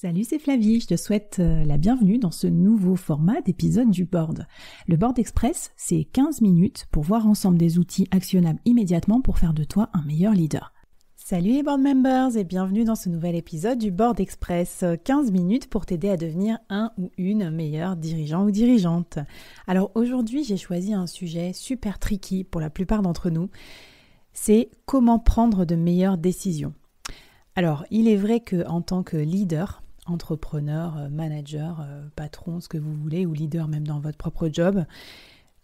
Salut, c'est Flavie, je te souhaite euh, la bienvenue dans ce nouveau format d'épisode du board. Le board express, c'est 15 minutes pour voir ensemble des outils actionnables immédiatement pour faire de toi un meilleur leader. Salut les board members et bienvenue dans ce nouvel épisode du board express, 15 minutes pour t'aider à devenir un ou une meilleure dirigeant ou dirigeante. Alors aujourd'hui, j'ai choisi un sujet super tricky pour la plupart d'entre nous, c'est comment prendre de meilleures décisions. Alors, il est vrai que en tant que leader, entrepreneur, euh, manager, euh, patron, ce que vous voulez, ou leader même dans votre propre job,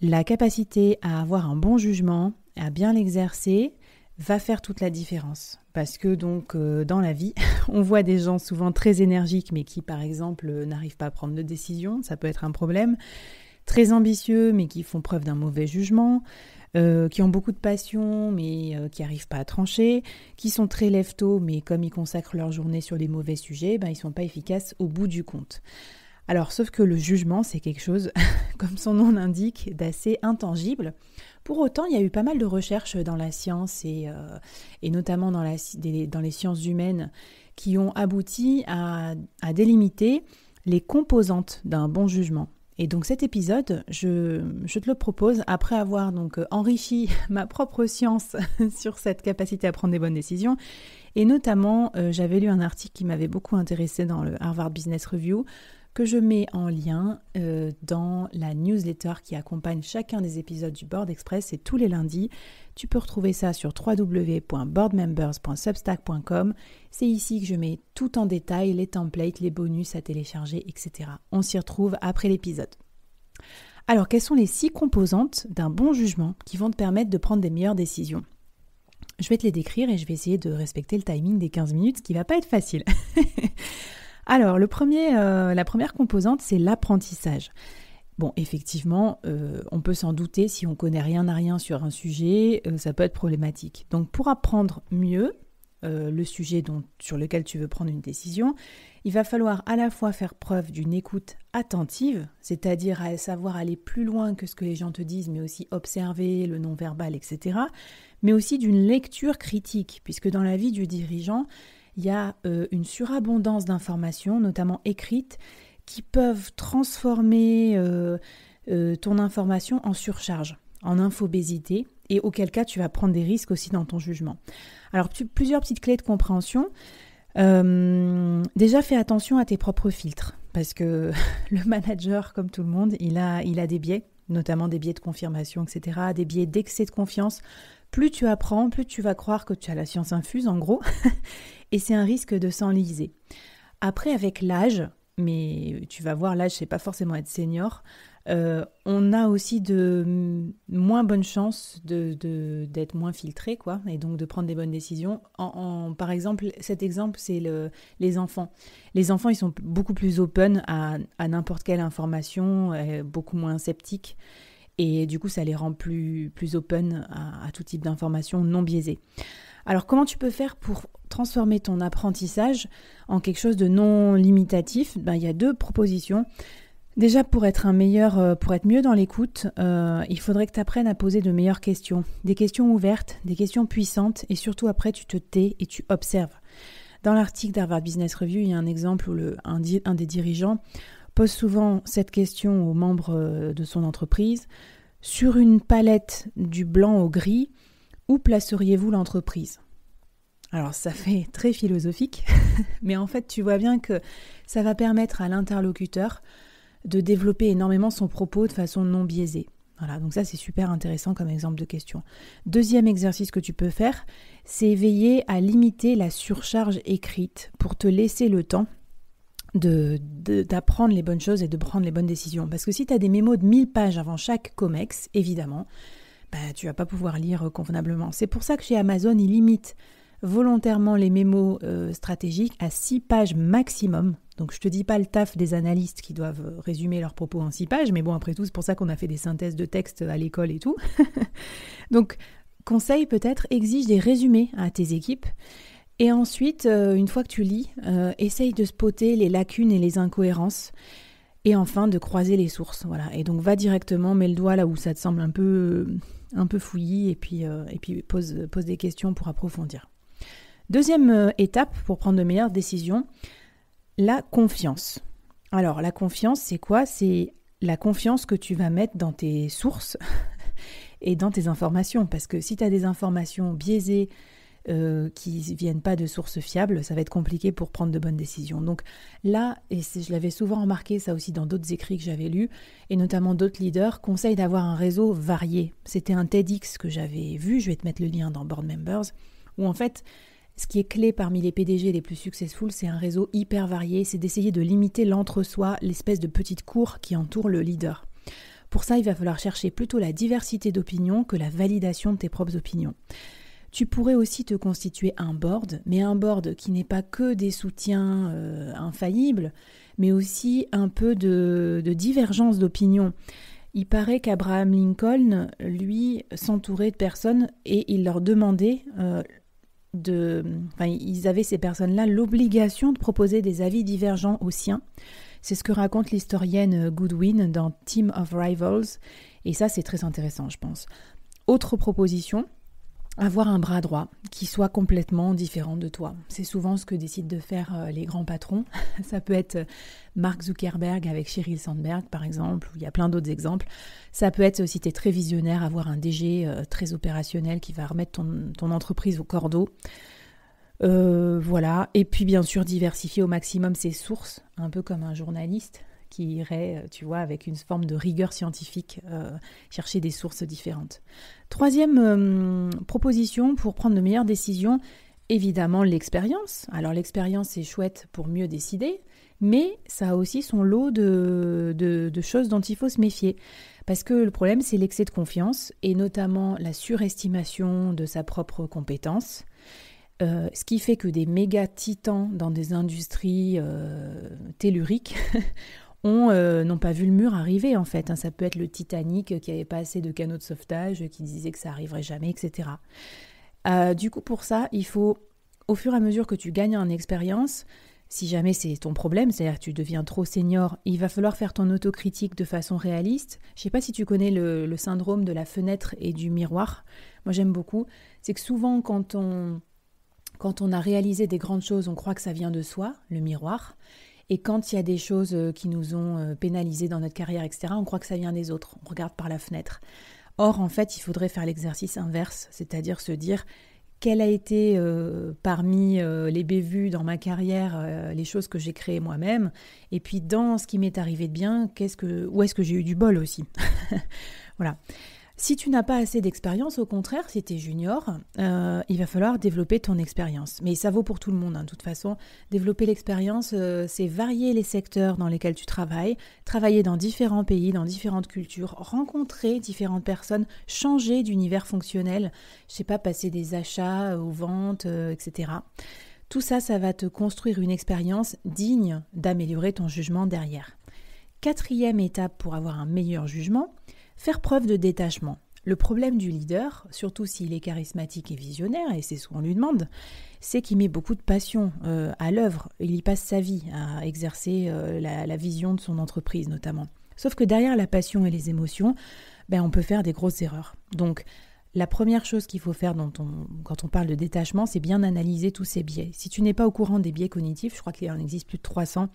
la capacité à avoir un bon jugement, à bien l'exercer, va faire toute la différence. Parce que donc euh, dans la vie, on voit des gens souvent très énergiques mais qui par exemple n'arrivent pas à prendre de décision, ça peut être un problème. Très ambitieux mais qui font preuve d'un mauvais jugement. Euh, qui ont beaucoup de passion mais euh, qui n'arrivent pas à trancher, qui sont très lève mais comme ils consacrent leur journée sur des mauvais sujets, ben, ils ne sont pas efficaces au bout du compte. Alors, sauf que le jugement, c'est quelque chose, comme son nom l'indique, d'assez intangible. Pour autant, il y a eu pas mal de recherches dans la science et, euh, notamment dans, les sciences humaines qui ont abouti à délimiter les composantes d'un bon jugement. Et donc cet épisode, je, te le propose après avoir donc euh, enrichi ma propre science sur cette capacité à prendre des bonnes décisions. Et notamment, euh, j'avais lu un article qui m'avait beaucoup intéressé dans le Harvard Business Review que je mets en lien euh, dans la newsletter qui accompagne chacun des épisodes du Board Express. C'est tous les lundis. Tu peux retrouver ça sur www.boardmembers.substack.com. C'est ici que je mets tout en détail, les templates, les bonus à télécharger, etc. On s'y retrouve après l'épisode. Alors, quelles sont les six composantes d'un bon jugement qui vont te permettre de prendre des meilleures décisions Je vais te les décrire et je vais essayer de respecter le timing des 15 minutes, ce qui va pas être facile. Alors, euh, la première composante, c'est l'apprentissage. Bon, effectivement, euh, on peut s'en douter, si on connaît rien à rien sur un sujet, euh, ça peut être problématique. Donc, pour apprendre mieux le sujet sur lequel tu veux prendre une décision, il va falloir à la fois faire preuve d'une écoute attentive, c'est-à-dire savoir aller plus loin que ce que les gens te disent, mais aussi observer le non-verbal, etc., mais aussi d'une lecture critique, puisque dans la vie du dirigeant, il y a euh, une surabondance d'informations, notamment écrites, qui peuvent transformer euh, euh, ton information en surcharge, en infobésité, et auquel cas tu vas prendre des risques aussi dans ton jugement. Alors plusieurs petites clés de compréhension. déjà fais attention à tes propres filtres, parce que le manager, comme tout le monde, il a, il a des biais, notamment des biais de confirmation, etc., des biais d'excès de confiance plus tu apprends, plus tu vas croire que tu as la science infuse, en gros, et c'est un risque de s'enliser. Après, avec l'âge, mais tu vas voir, l'âge, c'est pas forcément être senior, euh, on a aussi de moins bonnes chances d'être de, moins filtré, quoi, et donc de prendre des bonnes décisions. En, par exemple, cet exemple, c'est le, les enfants. Les enfants, ils sont beaucoup plus open à n'importe quelle information, euh, beaucoup moins sceptiques. Et du coup, ça les rend plus, plus open à, tout type d'informations non biaisées. Alors comment tu peux faire pour transformer ton apprentissage en quelque chose de non limitatif ben, Il y a deux propositions. Déjà, pour être un meilleur, euh, pour être mieux dans l'écoute, euh, il faudrait que tu apprennes à poser de meilleures questions. Des questions ouvertes, des questions puissantes, et surtout après, tu te tais et tu observes. Dans l'article d'Harvard Business Review, il y a un exemple où le, un des dirigeants pose souvent cette question aux membres euh, de son entreprise. Sur une palette du blanc au gris, où placeriez-vous l'entreprise Alors ça fait très philosophique, mais en fait tu vois bien que ça va permettre à l'interlocuteur de développer énormément son propos de façon non biaisée. Voilà, donc ça c'est super intéressant comme exemple de question. Deuxième exercice que tu peux faire, c'est veiller à limiter la surcharge écrite pour te laisser le temps de, d'apprendre les bonnes choses et de prendre les bonnes décisions. Parce que si tu as des mémos de 1000 pages avant chaque COMEX, évidemment, bah, tu vas pas pouvoir lire euh, convenablement. C'est pour ça que chez Amazon, ils limitent volontairement les mémos euh, stratégiques à 6 pages maximum. Donc je te dis pas le taf des analystes qui doivent euh, résumer leurs propos en 6 pages, mais bon, après tout, c'est pour ça qu'on a fait des synthèses de textes à l'école et tout. Donc, conseil peut-être, exige des résumés à tes équipes et ensuite, euh, une fois que tu lis, euh, essaye de spotter les lacunes et les incohérences. Et enfin, de croiser les sources. Voilà. Et donc, va directement, mets le doigt là où ça te semble un peu, euh, un peu fouillis et puis, et puis pose, pose des questions pour approfondir. Deuxième étape pour prendre de meilleures décisions, la confiance. Alors, la confiance, c'est quoi C'est la confiance que tu vas mettre dans tes sources et dans tes informations. Parce que si tu as des informations biaisées, euh, qui viennent pas de sources fiables, ça va être compliqué pour prendre de bonnes décisions. Donc là, et je l'avais souvent remarqué ça aussi dans d'autres écrits que j'avais lus, et notamment d'autres leaders, conseillent d'avoir un réseau varié. C'était un TEDx que j'avais vu, je vais te mettre le lien dans Board Members, où en fait, ce qui est clé parmi les PDG les plus successful, c'est un réseau hyper varié, c'est d'essayer de limiter l'entre-soi, l'espèce de petite cour qui entoure le leader. Pour ça, il va falloir chercher plutôt la diversité d'opinions que la validation de tes propres opinions. Tu pourrais aussi te constituer un board, mais un board qui n'est pas que des soutiens euh, infaillibles, mais aussi un peu de, divergence d'opinion. Il paraît qu'Abraham Lincoln, lui, s'entourait de personnes et il leur demandait euh, de... Enfin, ils avaient ces personnes-là l'obligation de proposer des avis divergents aux siens. C'est ce que raconte l'historienne Goodwin dans Team of Rivals. Et ça, c'est très intéressant, je pense. Autre proposition, avoir un bras droit qui soit complètement différent de toi. C'est souvent ce que décident de faire euh, les grands patrons. Ça peut être euh, Mark Zuckerberg avec Sheryl Sandberg, par exemple, il y a plein d'autres exemples. Ça peut être, si tu es très visionnaire, avoir un DG euh, très opérationnel qui va remettre ton, entreprise au cordeau. voilà. Et puis, bien sûr, diversifier au maximum ses sources, un peu comme un journaliste qui irait, euh, tu vois, avec une forme de rigueur scientifique, euh, chercher des sources différentes. Troisième euh, proposition pour prendre de meilleures décisions, évidemment l'expérience. Alors l'expérience est chouette pour mieux décider, mais ça a aussi son lot de, de, choses dont il faut se méfier. Parce que le problème, c'est l'excès de confiance, et notamment la surestimation de sa propre compétence. ce qui fait que des méga titans dans des industries euh, telluriques Euh, n'ont pas vu le mur arriver en fait. Hein. Ça peut être le Titanic euh, qui n'avait pas assez de canaux de sauvetage, euh, qui disait que ça arriverait jamais, etc. du coup, pour ça, il faut, au fur et à mesure que tu gagnes en expérience, si jamais c'est ton problème, c'est-à-dire tu deviens trop senior, il va falloir faire ton autocritique de façon réaliste. Je ne sais pas si tu connais le, le, syndrome de la fenêtre et du miroir. Moi, j'aime beaucoup. C'est que souvent, quand on, quand on a réalisé des grandes choses, on croit que ça vient de soi, le miroir. Et quand il y a des choses euh, qui nous ont euh, pénalisés dans notre carrière, etc., on croit que ça vient des autres, on regarde par la fenêtre. Or, en fait, il faudrait faire l'exercice inverse, c'est-à-dire se dire quelle a été euh, parmi les bévues dans ma carrière les choses que j'ai créées moi-même, et puis dans ce qui m'est arrivé de bien, qu'est-ce que, où est-ce que j'ai eu du bol aussi. voilà. Si tu n'as pas assez d'expérience, au contraire, si tu es junior, euh, il va falloir développer ton expérience. Mais ça vaut pour tout le monde, hein, de toute façon. Développer l'expérience, euh, c'est varier les secteurs dans lesquels tu travailles, travailler dans différents pays, dans différentes cultures, rencontrer différentes personnes, changer d'univers fonctionnel, je sais pas, passer des achats aux ventes, euh, etc. Tout ça, ça va te construire une expérience digne d'améliorer ton jugement derrière. Quatrième étape pour avoir un meilleur jugement, Faire preuve de détachement. Le problème du leader, surtout s'il est charismatique et visionnaire, et c'est ce qu'on lui demande, c'est qu'il met beaucoup de passion euh, à l'œuvre. Il y passe sa vie à exercer euh, la, vision de son entreprise notamment. Sauf que derrière la passion et les émotions, ben, on peut faire des grosses erreurs. Donc la première chose qu'il faut faire quand on parle de détachement, c'est bien analyser tous ces biais. Si tu n'es pas au courant des biais cognitifs, je crois qu'il en existe plus de 300, il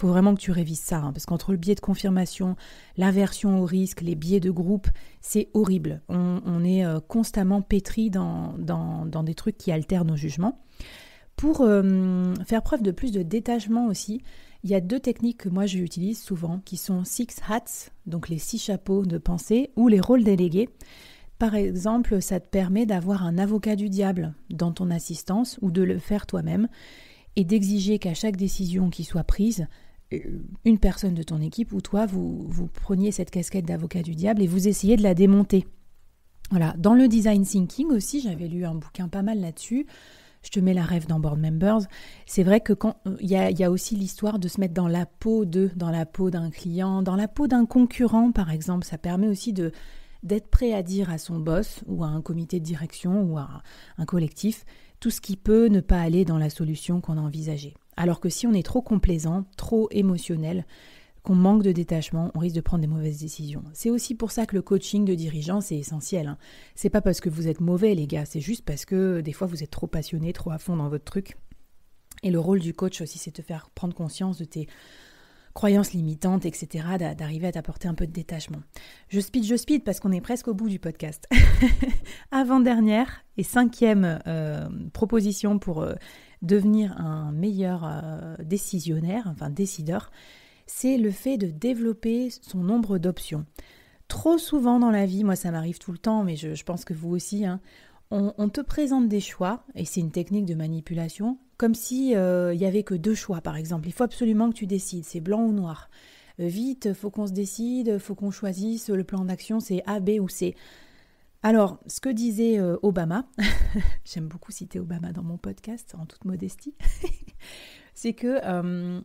faut vraiment que tu révises ça, hein, parce qu'entre le biais de confirmation, l'aversion au risque, les biais de groupe, c'est horrible. On, est euh, constamment pétri dans, des trucs qui altèrent nos jugements. Pour euh, faire preuve de plus de détachement aussi, il y a deux techniques que moi j'utilise souvent, qui sont six hats, donc les six chapeaux de pensée, ou les rôles délégués par exemple, ça te permet d'avoir un avocat du diable dans ton assistance ou de le faire toi-même et d'exiger qu'à chaque décision qui soit prise, euh, une personne de ton équipe ou toi, vous, vous preniez cette casquette d'avocat du diable et vous essayez de la démonter. Voilà. Dans le design thinking aussi, j'avais lu un bouquin pas mal là-dessus. Je te mets la rêve dans Board Members. C'est vrai que quand euh, il y a, y a aussi l'histoire de se mettre dans la peau de, dans la peau d'un client, dans la peau d'un concurrent par exemple, ça permet aussi de d'être prêt à dire à son boss ou à un comité de direction ou à un collectif tout ce qui peut ne pas aller dans la solution qu'on a envisagée. Alors que si on est trop complaisant, trop émotionnel, qu'on manque de détachement, on risque de prendre des mauvaises décisions. C'est aussi pour ça que le coaching de dirigeants, c'est essentiel. Hein. C'est pas parce que vous êtes mauvais, les gars, c'est juste parce que des fois vous êtes trop passionné, trop à fond dans votre truc. Et le rôle du coach aussi, c'est de te faire prendre conscience de tes croyances limitantes, etc., d'arriver à t'apporter un peu de détachement. Je speed, je speed parce qu'on est presque au bout du podcast. Avant-dernière et cinquième euh, proposition pour euh, devenir un meilleur euh, décisionnaire, enfin décideur, c'est le fait de développer son nombre d'options. Trop souvent dans la vie, moi ça m'arrive tout le temps, mais je, pense que vous aussi, hein, on, te présente des choix, et c'est une technique de manipulation, comme si il euh, n'y avait que deux choix, par exemple. Il faut absolument que tu décides, c'est blanc ou noir. Euh, vite, faut qu'on se décide, faut qu'on choisisse euh, le plan d'action, c'est A, B ou C. Alors, ce que disait Obama, j'aime beaucoup citer Obama dans mon podcast, en toute modestie, c'est que,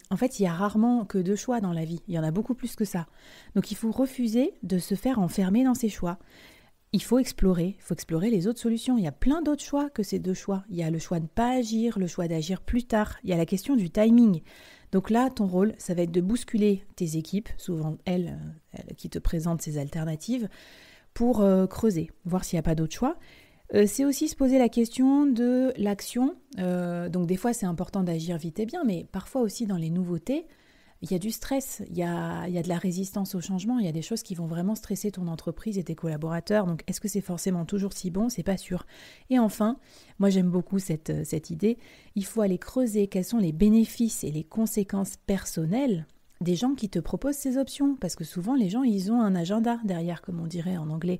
en fait, il y a rarement que deux choix dans la vie. Il y en a beaucoup plus que ça. Donc, il faut refuser de se faire enfermer dans ses choix il faut explorer, il faut explorer les autres solutions. Il y a plein d'autres choix que ces deux choix. Il y a le choix de ne pas agir, le choix d'agir plus tard, il y a la question du timing. Donc là, ton rôle, ça va être de bousculer tes équipes, souvent elles, euh, qui te présentent ces alternatives, pour euh, creuser, voir s'il n'y a pas d'autres choix. Euh, c'est aussi se poser la question de l'action. donc des fois, c'est important d'agir vite et bien, mais parfois aussi dans les nouveautés, il y a du stress, il y a, y a de la résistance au changement, il y a des choses qui vont vraiment stresser ton entreprise et tes collaborateurs. Donc est-ce que c'est forcément toujours si bon C'est pas sûr. Et enfin, moi j'aime beaucoup cette, euh, cette idée, il faut aller creuser quels sont les bénéfices et les conséquences personnelles des gens qui te proposent ces options, parce que souvent les gens, ils ont un agenda derrière, comme on dirait en anglais.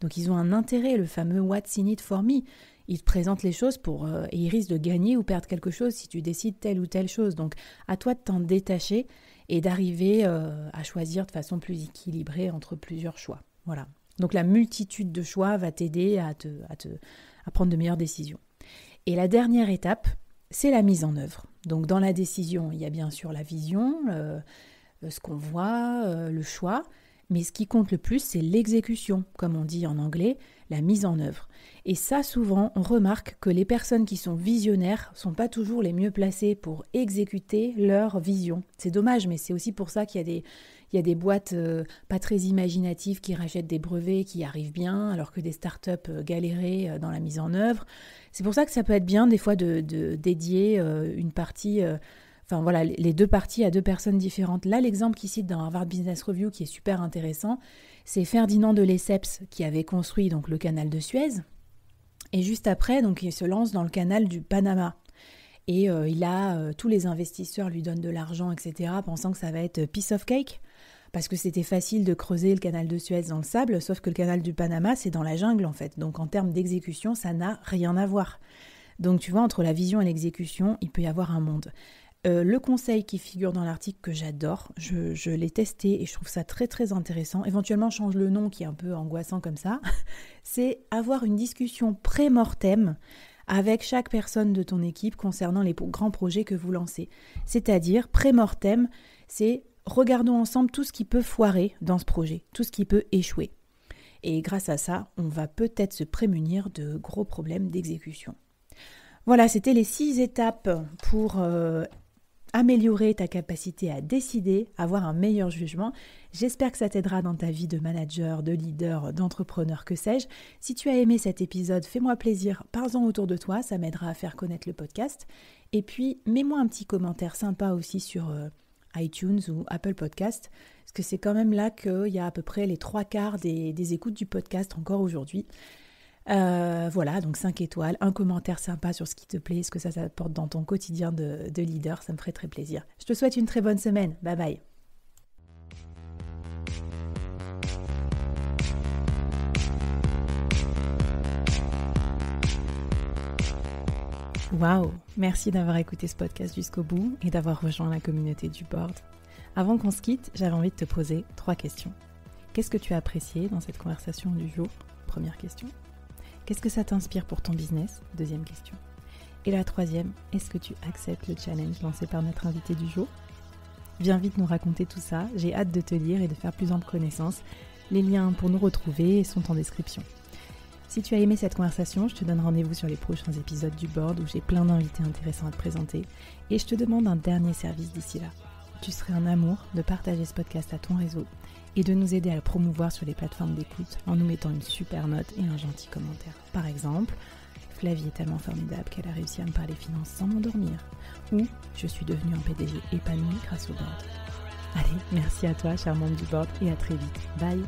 Donc ils ont un intérêt, le fameux What's in it for me il te présente les choses pour, euh, et il risque de gagner ou perdre quelque chose si tu décides telle ou telle chose. Donc à toi de t'en détacher et d'arriver euh, à choisir de façon plus équilibrée entre plusieurs choix. Voilà. Donc la multitude de choix va t'aider à, prendre de meilleures décisions. Et la dernière étape, c'est la mise en œuvre. Donc dans la décision, il y a bien sûr la vision, euh, ce qu'on voit, le choix, mais ce qui compte le plus, c'est l'exécution, comme on dit en anglais, la mise en œuvre. Et ça, souvent, on remarque que les personnes qui sont visionnaires sont pas toujours les mieux placées pour exécuter leur vision. C'est dommage, mais c'est aussi pour ça qu'il y a des, boîtes euh, pas très imaginatives qui rachètent des brevets qui arrivent bien, alors que des startups euh, galéraient galérées euh, dans la mise en œuvre. C'est pour ça que ça peut être bien des fois de, dédier une partie enfin voilà, les deux parties à deux personnes différentes. Là, l'exemple qui cite dans Harvard Business Review, qui est super intéressant, c'est Ferdinand de Lesseps qui avait construit donc le canal de Suez. Et juste après, donc, il se lance dans le canal du Panama. Et euh, il a euh, tous les investisseurs lui donnent de l'argent, etc., pensant que ça va être piece of cake, parce que c'était facile de creuser le canal de Suez dans le sable, sauf que le canal du Panama, c'est dans la jungle en fait. Donc en termes d'exécution, ça n'a rien à voir. Donc tu vois, entre la vision et l'exécution, il peut y avoir un monde. Euh, le conseil qui figure dans l'article que j'adore, je, l'ai testé et je trouve ça très très intéressant. Éventuellement, change le nom qui est un peu angoissant comme ça. C'est avoir une discussion pré-mortem avec chaque personne de ton équipe concernant les grands projets que vous lancez. C'est-à-dire, pré-mortem, c'est regardons ensemble tout ce qui peut foirer dans ce projet, tout ce qui peut échouer. Et grâce à ça, on va peut-être se prémunir de gros problèmes d'exécution. Voilà, c'était les six étapes pour euh, améliorer ta capacité à décider, avoir un meilleur jugement. J'espère que ça t'aidera dans ta vie de manager, de leader, d'entrepreneur, que sais-je. Si tu as aimé cet épisode, fais-moi plaisir, parle-en autour de toi, ça m'aidera à faire connaître le podcast. Et puis, mets-moi un petit commentaire sympa aussi sur euh, iTunes ou Apple Podcast, parce que c'est quand même là qu'il y a à peu près les trois quarts des écoutes du podcast encore aujourd'hui. Euh, voilà, donc 5 étoiles, un commentaire sympa sur ce qui te plaît, ce que ça t'apporte dans ton quotidien de, leader, ça me ferait très plaisir. Je te souhaite une très bonne semaine. Bye bye. Waouh Merci d'avoir écouté ce podcast jusqu'au bout et d'avoir rejoint la communauté du board. Avant qu'on se quitte, j'avais envie de te poser trois questions. Qu'est-ce que tu as apprécié dans cette conversation du jour Première question. Qu'est-ce que ça t'inspire pour ton business Deuxième question. Et la troisième, est-ce que tu acceptes le challenge lancé par notre invité du jour Viens vite nous raconter tout ça, j'ai hâte de te lire et de faire plus ample connaissance. Les liens pour nous retrouver sont en description. Si tu as aimé cette conversation, je te donne rendez-vous sur les prochains épisodes du board où j'ai plein d'invités intéressants à te présenter et je te demande un dernier service d'ici là tu serais un amour de partager ce podcast à ton réseau et de nous aider à le promouvoir sur les plateformes d'écoute en nous mettant une super note et un gentil commentaire. Par exemple, Flavie est tellement formidable qu'elle a réussi à me parler finances sans m'endormir. Ou je suis devenue un PDG épanoui grâce au board. Allez, merci à toi, charmante du board, et à très vite. Bye!